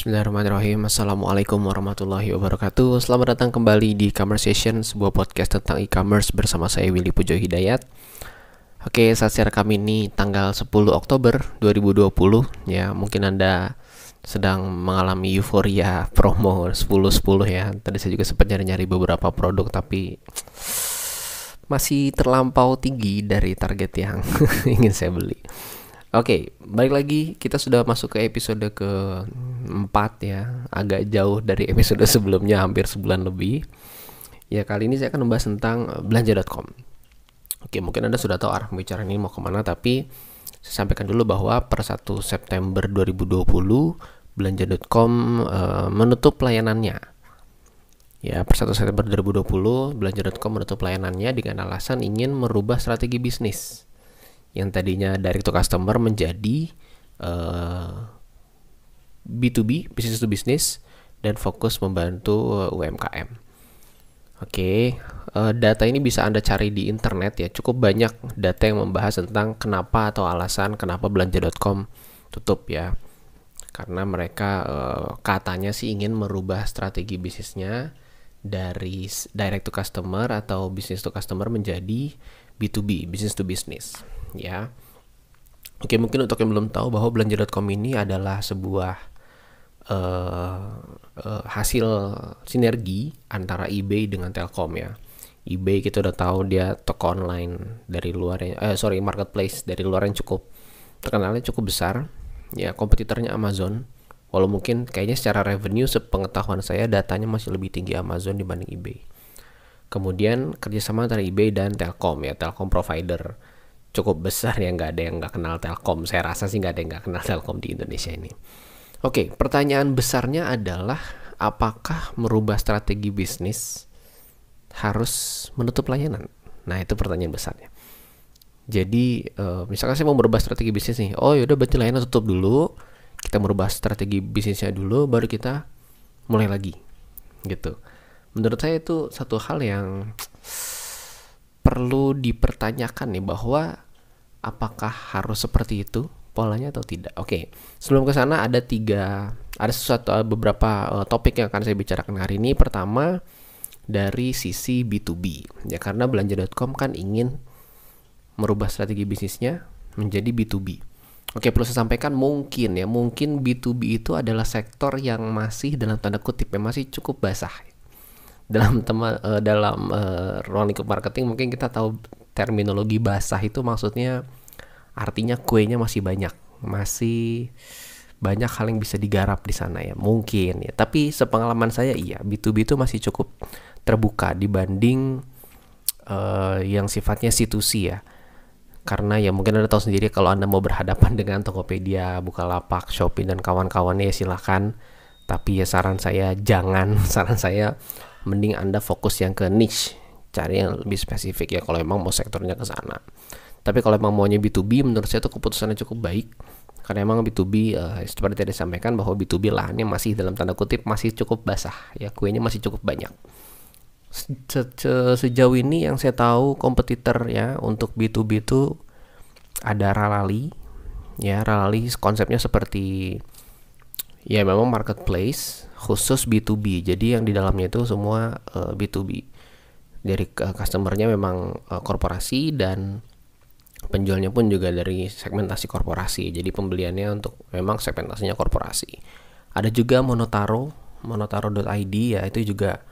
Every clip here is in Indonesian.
Bismillahirrahmanirrahim Assalamualaikum warahmatullahi wabarakatuh Selamat datang kembali di Conversation Sebuah podcast tentang e-commerce bersama saya Willy Pujo Hidayat Oke, saat share kami ini tanggal 10 Oktober 2020 Ya, mungkin Anda sedang mengalami euforia promo 10-10 ya Tadi saya juga sempat nyari-nyari beberapa produk tapi Masih terlampau tinggi dari target yang ingin saya beli Oke, okay, balik lagi kita sudah masuk ke episode keempat ya, agak jauh dari episode sebelumnya hampir sebulan lebih. Ya kali ini saya akan membahas tentang belanja.com. Oke, mungkin anda sudah tahu arah pembicaraan ini mau kemana, tapi saya sampaikan dulu bahwa per 1 September 2020 belanja.com uh, menutup layanannya. Ya, per 1 September 2020 belanja.com menutup layanannya dengan alasan ingin merubah strategi bisnis yang tadinya direct to customer menjadi uh, eh, B2B business to business dan fokus membantu eh, UMKM. Oke, okay. uh, eh, data ini bisa Anda cari di internet ya. Cukup banyak data yang membahas tentang kenapa atau alasan kenapa belanja.com tutup ya. Karena mereka uh, katanya sih ingin merubah strategi bisnisnya dari direct to customer atau business to customer menjadi B2B, business to business, ya. Oke, mungkin untuk yang belum tahu bahwa belanja.com ini adalah sebuah uh, uh, hasil sinergi antara eBay dengan Telkom ya. eBay kita udah tahu dia toko online dari luar yang eh, sorry marketplace dari luar yang cukup terkenalnya cukup besar ya kompetitornya Amazon walau mungkin kayaknya secara revenue sepengetahuan saya datanya masih lebih tinggi Amazon dibanding eBay Kemudian kerjasama antara eBay dan Telkom ya, Telkom provider cukup besar ya nggak ada yang nggak kenal Telkom. Saya rasa sih nggak ada yang nggak kenal Telkom di Indonesia ini. Oke, pertanyaan besarnya adalah apakah merubah strategi bisnis harus menutup layanan? Nah itu pertanyaan besarnya. Jadi eh, misalkan saya mau merubah strategi bisnis nih, oh yaudah berarti layanan tutup dulu, kita merubah strategi bisnisnya dulu, baru kita mulai lagi gitu menurut saya itu satu hal yang perlu dipertanyakan nih bahwa apakah harus seperti itu polanya atau tidak. Oke, sebelum ke sana ada tiga ada sesuatu beberapa uh, topik yang akan saya bicarakan hari ini. Pertama dari sisi B2B ya karena belanja.com kan ingin merubah strategi bisnisnya menjadi B2B. Oke, perlu saya sampaikan mungkin ya, mungkin B2B itu adalah sektor yang masih dalam tanda kutip ya masih cukup basah ya dalam teman uh, dalam uh, ruang lingkup marketing mungkin kita tahu terminologi basah itu maksudnya artinya kuenya masih banyak masih banyak hal yang bisa digarap di sana ya mungkin ya tapi sepengalaman saya iya B2B itu masih cukup terbuka dibanding uh, yang sifatnya situsi ya karena ya mungkin anda tahu sendiri kalau anda mau berhadapan dengan Tokopedia, Bukalapak, Shopee dan kawan-kawannya ya silahkan tapi ya saran saya jangan saran saya mending Anda fokus yang ke niche, cari yang lebih spesifik ya kalau emang mau sektornya ke sana. Tapi kalau emang maunya B2B menurut saya itu keputusannya cukup baik karena emang B2B uh, eh, seperti tadi disampaikan bahwa B2B lahannya masih dalam tanda kutip masih cukup basah ya kuenya masih cukup banyak. Se -se Sejauh ini yang saya tahu kompetitor ya untuk B2B itu ada Ralali ya Ralali konsepnya seperti ya memang marketplace khusus B2B. Jadi yang di dalamnya itu semua uh, eh, B2B. Dari uh, customernya memang uh, korporasi dan penjualnya pun juga dari segmentasi korporasi. Jadi pembeliannya untuk memang segmentasinya korporasi. Ada juga Monotaro, monotaro.id ya itu juga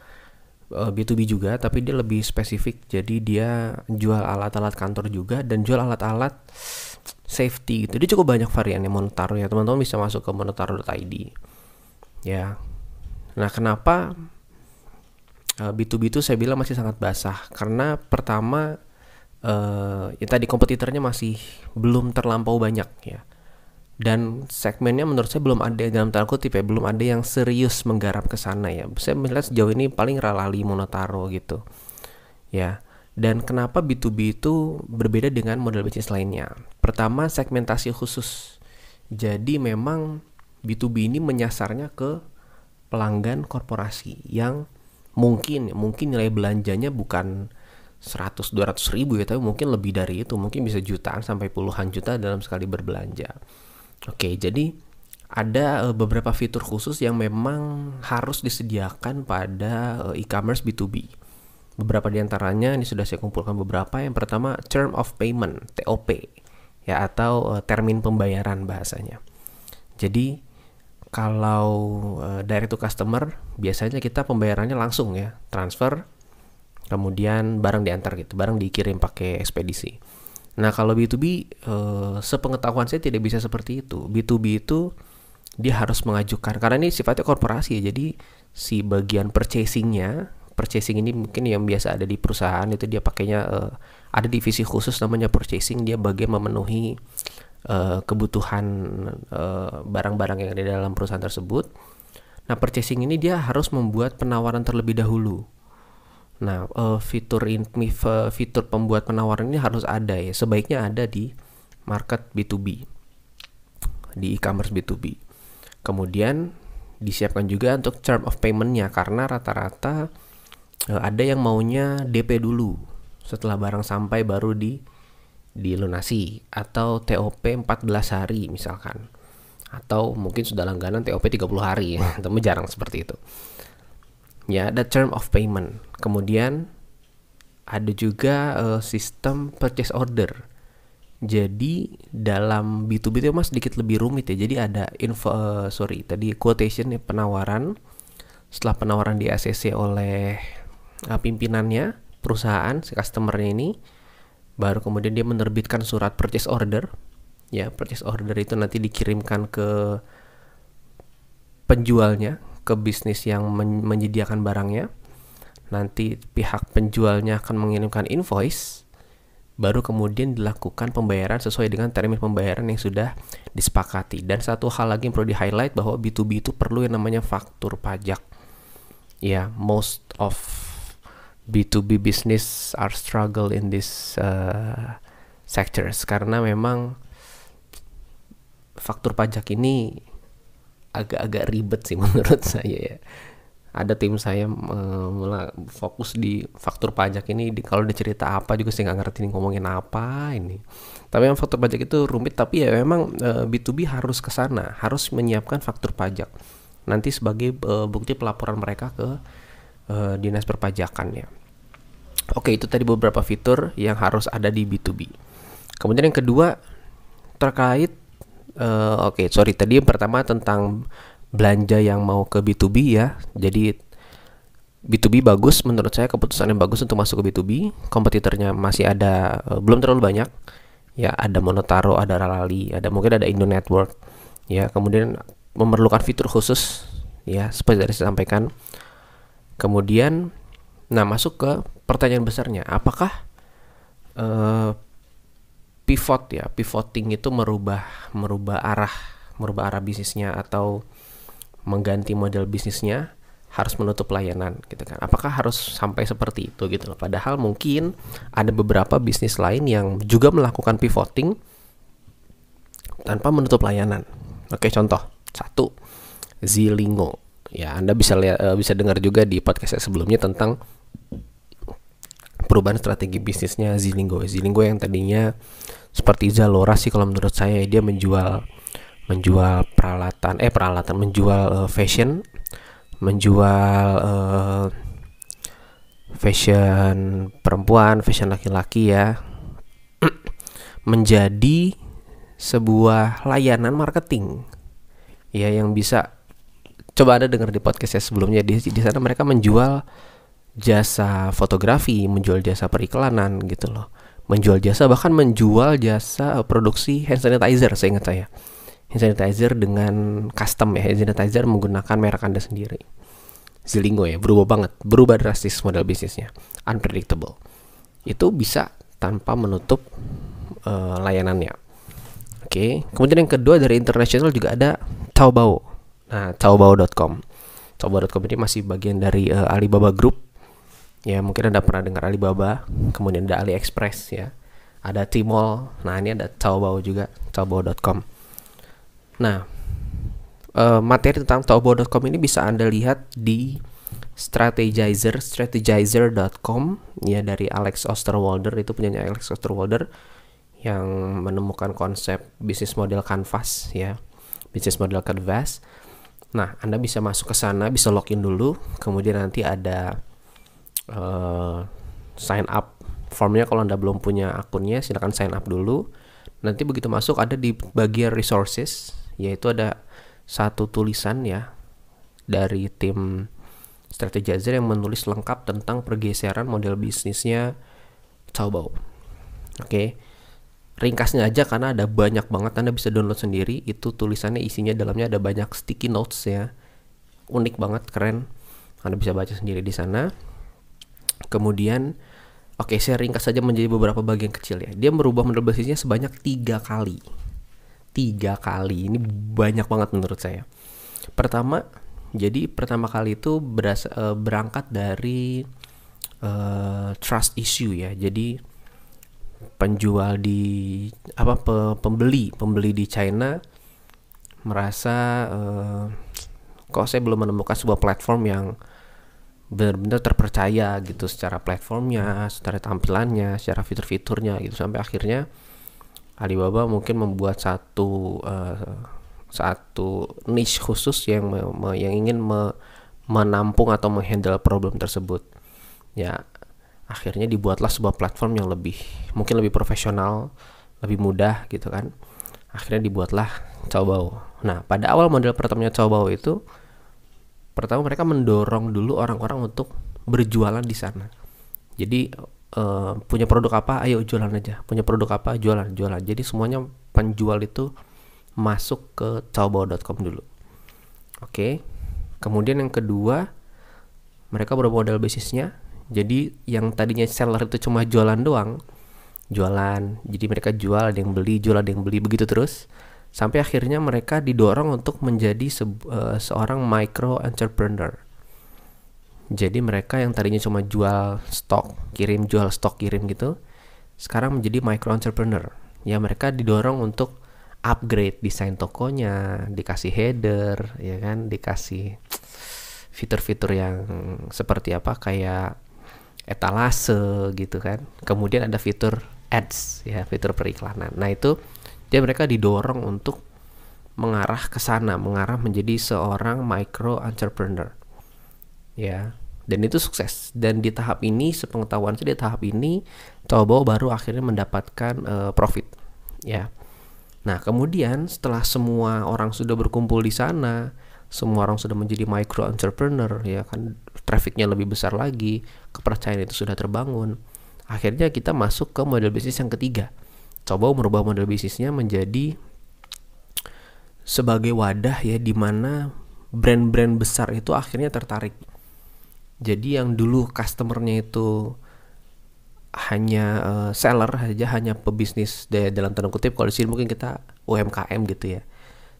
B2B juga tapi dia lebih spesifik. Jadi dia jual alat-alat kantor juga dan jual alat-alat safety gitu. Dia cukup banyak varian yang monetar ya. Teman-teman bisa masuk ke monetar.id. Ya. Nah, kenapa B2B eh, itu saya bilang masih sangat basah? Karena pertama eh ya tadi kompetitornya masih belum terlampau banyak ya. Dan segmennya menurut saya belum ada dalam tanda kutip ya, belum ada yang serius menggarap ke sana ya. Saya melihat sejauh ini paling Ralali Monotaro gitu. Ya dan kenapa B2B itu berbeda dengan model bisnis lainnya? Pertama, segmentasi khusus. Jadi memang B2B ini menyasarnya ke pelanggan korporasi yang mungkin mungkin nilai belanjanya bukan 100 200 ribu ya tapi mungkin lebih dari itu mungkin bisa jutaan sampai puluhan juta dalam sekali berbelanja oke jadi ada eh, beberapa fitur khusus yang memang harus disediakan pada eh, e-commerce B2B Beberapa di antaranya ini sudah saya kumpulkan beberapa. Yang pertama term of payment (TOP) ya atau uh, termin pembayaran bahasanya. Jadi kalau uh, direct to customer biasanya kita pembayarannya langsung ya, transfer kemudian barang diantar gitu, barang dikirim pakai ekspedisi. Nah, kalau B2B eh, sepengetahuan saya tidak bisa seperti itu. B2B itu dia harus mengajukan karena ini sifatnya korporasi ya. Jadi si bagian purchasingnya purchasing ini mungkin yang biasa ada di perusahaan itu dia pakainya uh, ada divisi khusus namanya purchasing dia bagian memenuhi uh, kebutuhan eh, barang-barang uh, yang ada di dalam perusahaan tersebut. Nah, purchasing ini dia harus membuat penawaran terlebih dahulu. Nah, uh, fitur in, fitur pembuat penawaran ini harus ada ya. Sebaiknya ada di market B2B. Di e-commerce B2B. Kemudian disiapkan juga untuk term of paymentnya karena rata-rata Eh, ada yang maunya DP dulu setelah barang sampai baru di dilunasi atau TOP 14 hari misalkan atau mungkin sudah langganan TOP 30 hari ya. tapi jarang seperti itu ya ada term of payment kemudian ada juga uh, sistem purchase order jadi dalam B2B itu mas sedikit lebih rumit ya jadi ada info uh, sorry tadi quotation ya penawaran setelah penawaran di ACC oleh uh, pimpinannya perusahaan si customernya ini baru kemudian dia menerbitkan surat purchase order ya purchase order itu nanti dikirimkan ke penjualnya ke bisnis yang men menyediakan barangnya nanti pihak penjualnya akan mengirimkan invoice baru kemudian dilakukan pembayaran sesuai dengan termin pembayaran yang sudah disepakati dan satu hal lagi yang perlu di highlight bahwa B2B itu perlu yang namanya faktur pajak ya most of B2B business are struggle in this uh, sectors karena memang faktur pajak ini agak-agak ribet sih menurut saya ya. Ada tim saya uh, fokus di faktur pajak ini di, kalau dicerita apa juga saya nggak ngerti ini ngomongin apa ini. Tapi memang faktur pajak itu rumit tapi ya memang uh, B2B harus ke sana, harus menyiapkan faktur pajak nanti sebagai uh, bukti pelaporan mereka ke uh, dinas perpajakannya. Oke, itu tadi beberapa fitur yang harus ada di B2B. Kemudian yang kedua terkait uh, oke, okay, sorry tadi yang pertama tentang belanja yang mau ke B2B ya. Jadi B2B bagus menurut saya keputusan yang bagus untuk masuk ke B2B. Kompetitornya masih ada uh, belum terlalu banyak. Ya, ada Monotaro, ada Ralali, ada mungkin ada Indo Network. Ya, kemudian memerlukan fitur khusus ya seperti tadi saya sampaikan Kemudian, nah masuk ke pertanyaan besarnya, apakah uh, pivot ya, pivoting itu merubah merubah arah, merubah arah bisnisnya atau mengganti model bisnisnya harus menutup layanan gitu kan. Apakah harus sampai seperti itu gitu loh. Padahal mungkin ada beberapa bisnis lain yang juga melakukan pivoting tanpa menutup layanan. Oke, contoh. Satu, Zilingo ya Anda bisa lihat eh, bisa dengar juga di podcast saya sebelumnya tentang perubahan strategi bisnisnya Zilingo. Zilingo yang tadinya seperti Zalora sih kalau menurut saya dia menjual menjual peralatan eh peralatan menjual uh, fashion, menjual uh, fashion perempuan, fashion laki-laki ya. menjadi sebuah layanan marketing ya yang bisa coba Anda dengar di podcast saya sebelumnya di di sana mereka menjual jasa fotografi, menjual jasa periklanan gitu loh. Menjual jasa bahkan menjual jasa eh, produksi hand sanitizer saya ingat saya. Hand sanitizer dengan custom ya, hand sanitizer menggunakan merek Anda sendiri. Zilingo ya, berubah banget, berubah drastis model bisnisnya, unpredictable. Itu bisa tanpa menutup uh, layanannya. Oke, okay. kemudian yang kedua dari internasional juga ada Taobao. Nah, taobao.com. Taobao.com ini masih bagian dari uh, Alibaba Group. Ya, mungkin Anda pernah dengar Alibaba, kemudian ada AliExpress ya. Ada Tmall. Nah, ini ada Taobao juga, taobao.com. Nah, uh, materi tentang taobao.com ini bisa Anda lihat di strategizer strategizer.com ya dari Alex Osterwalder itu punyanya Alex Osterwalder yang menemukan konsep bisnis model canvas ya bisnis model canvas Nah, Anda bisa masuk ke sana, bisa login dulu, kemudian nanti ada uh, sign up formnya kalau Anda belum punya akunnya, silahkan sign up dulu. Nanti begitu masuk ada di bagian resources, yaitu ada satu tulisan ya dari tim strategizer yang menulis lengkap tentang pergeseran model bisnisnya Taobao. Oke. Okay ringkasnya aja karena ada banyak banget Anda bisa download sendiri itu tulisannya isinya dalamnya ada banyak sticky notes ya unik banget keren Anda bisa baca sendiri di sana kemudian oke okay, saya ringkas saja menjadi beberapa bagian kecil ya dia merubah model basisnya sebanyak tiga kali tiga kali ini banyak banget menurut saya pertama jadi pertama kali itu beras, eh, berangkat dari uh, trust issue ya jadi penjual di apa pe, pembeli pembeli di China merasa uh, kok saya belum menemukan sebuah platform yang benar-benar terpercaya gitu secara platformnya, secara tampilannya, secara fitur-fiturnya gitu sampai akhirnya Alibaba mungkin membuat satu uh, satu niche khusus yang me, me, yang ingin me, menampung atau menghandle problem tersebut. Ya, akhirnya dibuatlah sebuah platform yang lebih mungkin lebih profesional lebih mudah gitu kan akhirnya dibuatlah Caobao nah pada awal model pertamanya Caobao itu pertama mereka mendorong dulu orang-orang untuk berjualan di sana jadi eh, punya produk apa ayo jualan aja punya produk apa jualan jualan jadi semuanya penjual itu masuk ke caobao.com dulu oke kemudian yang kedua mereka bermodal bisnisnya jadi yang tadinya seller itu cuma jualan doang, jualan. Jadi mereka jual, ada yang beli, jual, ada yang beli begitu terus sampai akhirnya mereka didorong untuk menjadi se uh, eh, seorang micro entrepreneur. Jadi mereka yang tadinya cuma jual stok, kirim jual stok kirim gitu, sekarang menjadi micro entrepreneur. Ya mereka didorong untuk upgrade desain tokonya, dikasih header, ya kan, dikasih fitur-fitur yang seperti apa kayak etalase gitu kan kemudian ada fitur ads ya fitur periklanan nah itu dia mereka didorong untuk mengarah ke sana mengarah menjadi seorang micro entrepreneur ya dan itu sukses dan di tahap ini sepengetahuan saya di tahap ini Tobo baru akhirnya mendapatkan uh, profit ya nah kemudian setelah semua orang sudah berkumpul di sana semua orang sudah menjadi micro entrepreneur ya kan trafficnya lebih besar lagi kepercayaan itu sudah terbangun akhirnya kita masuk ke model bisnis yang ketiga coba merubah model bisnisnya menjadi sebagai wadah ya di mana brand-brand besar itu akhirnya tertarik jadi yang dulu customernya itu hanya uh, seller saja, hanya pebisnis dalam tanda kutip kalau di sini mungkin kita UMKM gitu ya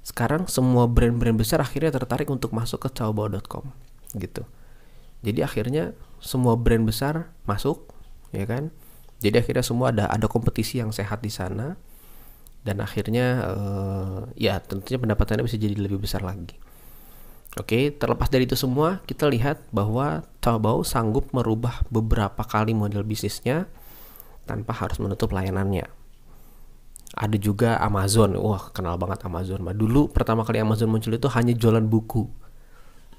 sekarang semua brand-brand besar akhirnya tertarik untuk masuk ke taobao.com gitu. Jadi akhirnya semua brand besar masuk, ya kan? Jadi akhirnya semua ada ada kompetisi yang sehat di sana dan akhirnya eh, ya tentunya pendapatannya bisa jadi lebih besar lagi. Oke, terlepas dari itu semua, kita lihat bahwa Taobao sanggup merubah beberapa kali model bisnisnya tanpa harus menutup layanannya ada juga Amazon wah kenal banget Amazon mbak dulu pertama kali Amazon muncul itu hanya jualan buku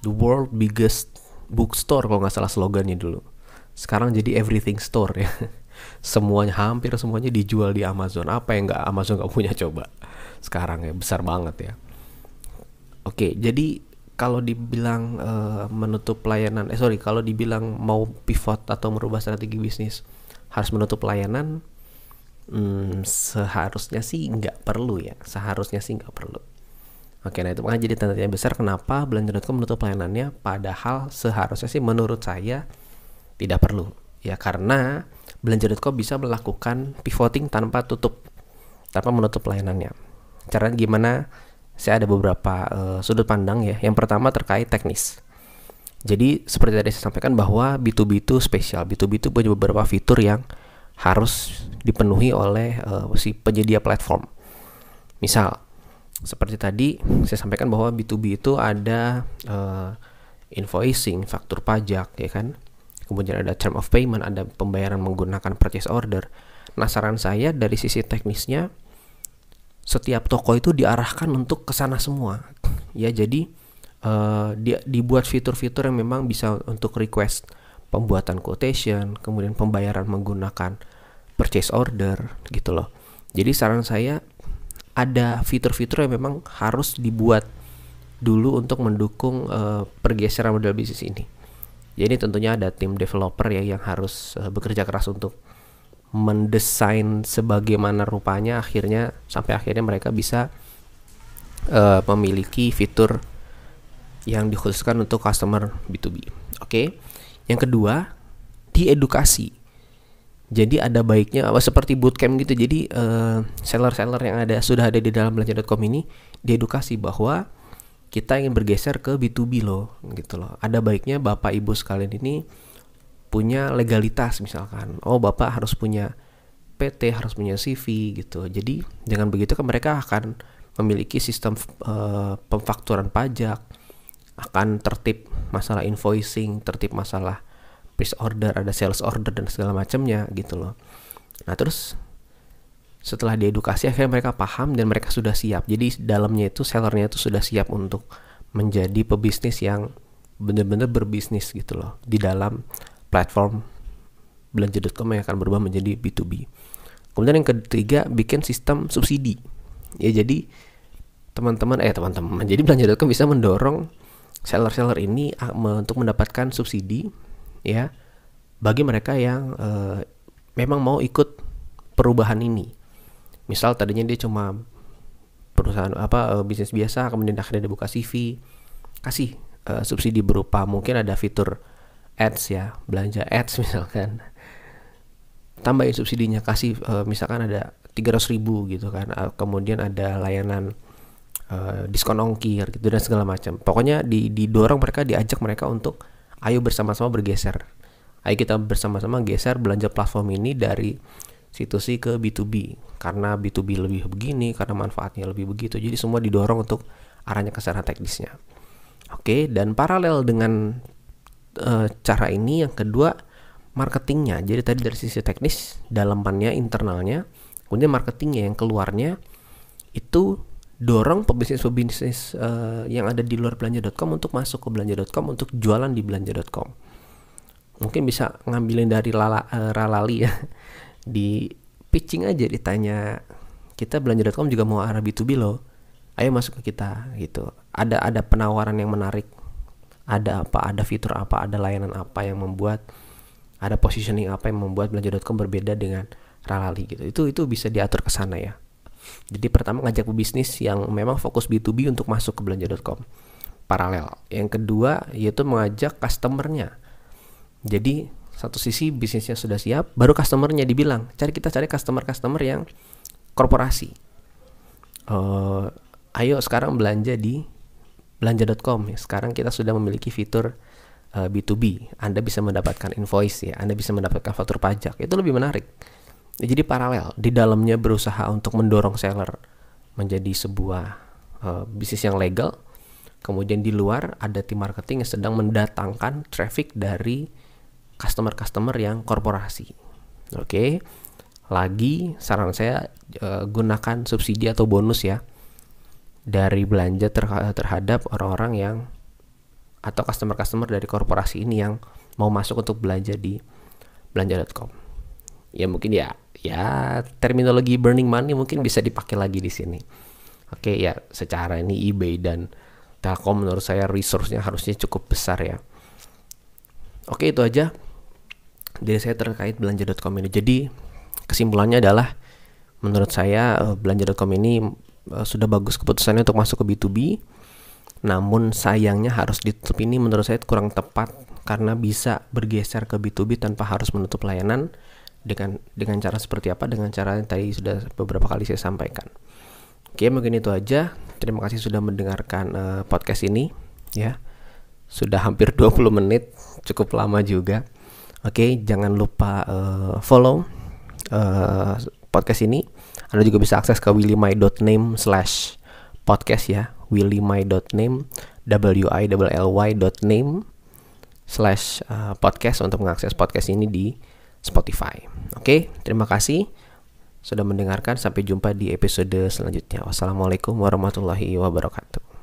the world biggest bookstore kalau nggak salah slogannya dulu sekarang jadi everything store ya semuanya hampir semuanya dijual di Amazon apa yang nggak Amazon nggak punya coba sekarang ya besar banget ya oke jadi kalau dibilang uh, menutup layanan eh sorry kalau dibilang mau pivot atau merubah strategi bisnis harus menutup layanan hmm, seharusnya sih nggak perlu ya seharusnya sih nggak perlu Oke, nah itu makanya jadi tanda tanya besar kenapa belanja.com menutup pelayanannya padahal seharusnya sih menurut saya tidak perlu. Ya karena belanja.com bisa melakukan pivoting tanpa tutup tanpa menutup pelayanannya. Cara gimana? Saya ada beberapa uh, sudut pandang ya. Yang pertama terkait teknis. Jadi seperti tadi saya sampaikan bahwa B2B itu spesial. B2B itu punya beberapa fitur yang harus dipenuhi oleh uh, si penyedia platform. Misal, seperti tadi saya sampaikan bahwa B2B itu ada uh, invoicing, faktur pajak, ya kan? Kemudian ada term of payment, ada pembayaran menggunakan purchase order. Nah, saran saya dari sisi teknisnya setiap toko itu diarahkan untuk ke sana semua. Ya, jadi uh, dia dibuat fitur-fitur yang memang bisa untuk request pembuatan quotation, kemudian pembayaran menggunakan purchase order gitu loh. Jadi saran saya ada fitur-fitur yang memang harus dibuat dulu untuk mendukung uh, pergeseran model bisnis ini. Jadi tentunya ada tim developer ya yang harus uh, bekerja keras untuk mendesain sebagaimana rupanya akhirnya sampai akhirnya mereka bisa uh, memiliki fitur yang dikhususkan untuk customer B2B. Oke. Okay? Yang kedua, diedukasi. Jadi ada baiknya apa seperti bootcamp gitu. Jadi seller eh, seller-seller yang ada sudah ada di dalam belanja.com ini diedukasi bahwa kita ingin bergeser ke B2B loh gitu loh. Ada baiknya Bapak Ibu sekalian ini punya legalitas misalkan. Oh, Bapak harus punya PT, harus punya CV gitu. Jadi dengan begitu kan mereka akan memiliki sistem uh, pemfakturan pajak, akan tertib masalah invoicing, tertib masalah piece order, ada sales order dan segala macamnya gitu loh. Nah terus setelah diedukasi akhirnya mereka paham dan mereka sudah siap. Jadi dalamnya itu sellernya itu sudah siap untuk menjadi pebisnis yang benar-benar berbisnis gitu loh di dalam platform belanja.com yang akan berubah menjadi B2B. Kemudian yang ketiga bikin sistem subsidi. Ya jadi teman-teman eh teman-teman jadi belanja.com bisa mendorong seller-seller ini ah, untuk mendapatkan subsidi ya bagi mereka yang e, memang mau ikut perubahan ini. Misal tadinya dia cuma perusahaan apa e, bisnis biasa kemudian akhirnya dia buka CV kasih e, subsidi berupa mungkin ada fitur ads ya, belanja ads misalkan. Tambahin subsidinya kasih e, misalkan ada 300 ribu gitu kan. Kemudian ada layanan uh, diskon ongkir gitu dan segala macam. Pokoknya di didorong mereka diajak mereka untuk ayo bersama-sama bergeser. Ayo kita bersama-sama geser belanja platform ini dari situsi ke B2B karena B2B lebih begini karena manfaatnya lebih begitu jadi semua didorong untuk arahnya ke sana teknisnya oke dan paralel dengan e, cara ini yang kedua marketingnya jadi tadi dari sisi teknis dalamannya internalnya kemudian marketingnya yang keluarnya itu dorong pebisnis-pebisnis uh, eh, yang ada di luar belanja.com untuk masuk ke belanja.com untuk jualan di belanja.com. Mungkin bisa ngambilin dari lala, uh, Ralali ya. Di pitching aja ditanya, kita belanja.com juga mau arah B2B loh. Ayo masuk ke kita gitu. Ada ada penawaran yang menarik. Ada apa? Ada fitur apa? Ada layanan apa yang membuat ada positioning apa yang membuat belanja.com berbeda dengan Ralali gitu. Itu itu bisa diatur ke sana ya. Jadi pertama ngajak pebisnis yang memang fokus B2B untuk masuk ke belanja.com paralel. Yang kedua yaitu mengajak customernya. Jadi satu sisi bisnisnya sudah siap, baru customernya dibilang cari kita cari customer-customer yang korporasi. Uh, ayo sekarang belanja di belanja.com. Ya, sekarang kita sudah memiliki fitur B2B. Eh, Anda bisa mendapatkan invoice ya, Anda bisa mendapatkan faktur pajak. Itu lebih menarik Ya, jadi paralel di dalamnya berusaha untuk mendorong seller menjadi sebuah uh, bisnis yang legal. Kemudian di luar ada tim marketing yang sedang mendatangkan traffic dari customer-customer yang korporasi. Oke. Okay? Lagi saran saya uh, gunakan subsidi atau bonus ya dari belanja ter terhadap orang-orang yang atau customer-customer dari korporasi ini yang mau masuk untuk belanja di belanja.com ya mungkin ya ya terminologi burning money mungkin bisa dipakai lagi di sini. Oke ya secara ini eBay dan Telkom menurut saya resource-nya harusnya cukup besar ya. Oke itu aja dari saya terkait belanja.com ini. Jadi kesimpulannya adalah menurut saya eh, belanja.com ini eh, sudah bagus keputusannya untuk masuk ke B2B. Namun sayangnya harus ditutup ini menurut saya kurang tepat karena bisa bergeser ke B2B tanpa harus menutup layanan dengan dengan cara seperti apa dengan cara yang tadi sudah beberapa kali saya sampaikan oke mungkin itu aja terima kasih sudah mendengarkan uh, podcast ini ya sudah hampir 20 menit cukup lama juga oke jangan lupa uh, follow uh, podcast ini anda juga bisa akses ke willymyname slash podcast ya willymyname w i l l y dot name slash podcast untuk mengakses podcast ini di Spotify. Oke, terima kasih sudah mendengarkan. Sampai jumpa di episode selanjutnya. Wassalamualaikum warahmatullahi wabarakatuh.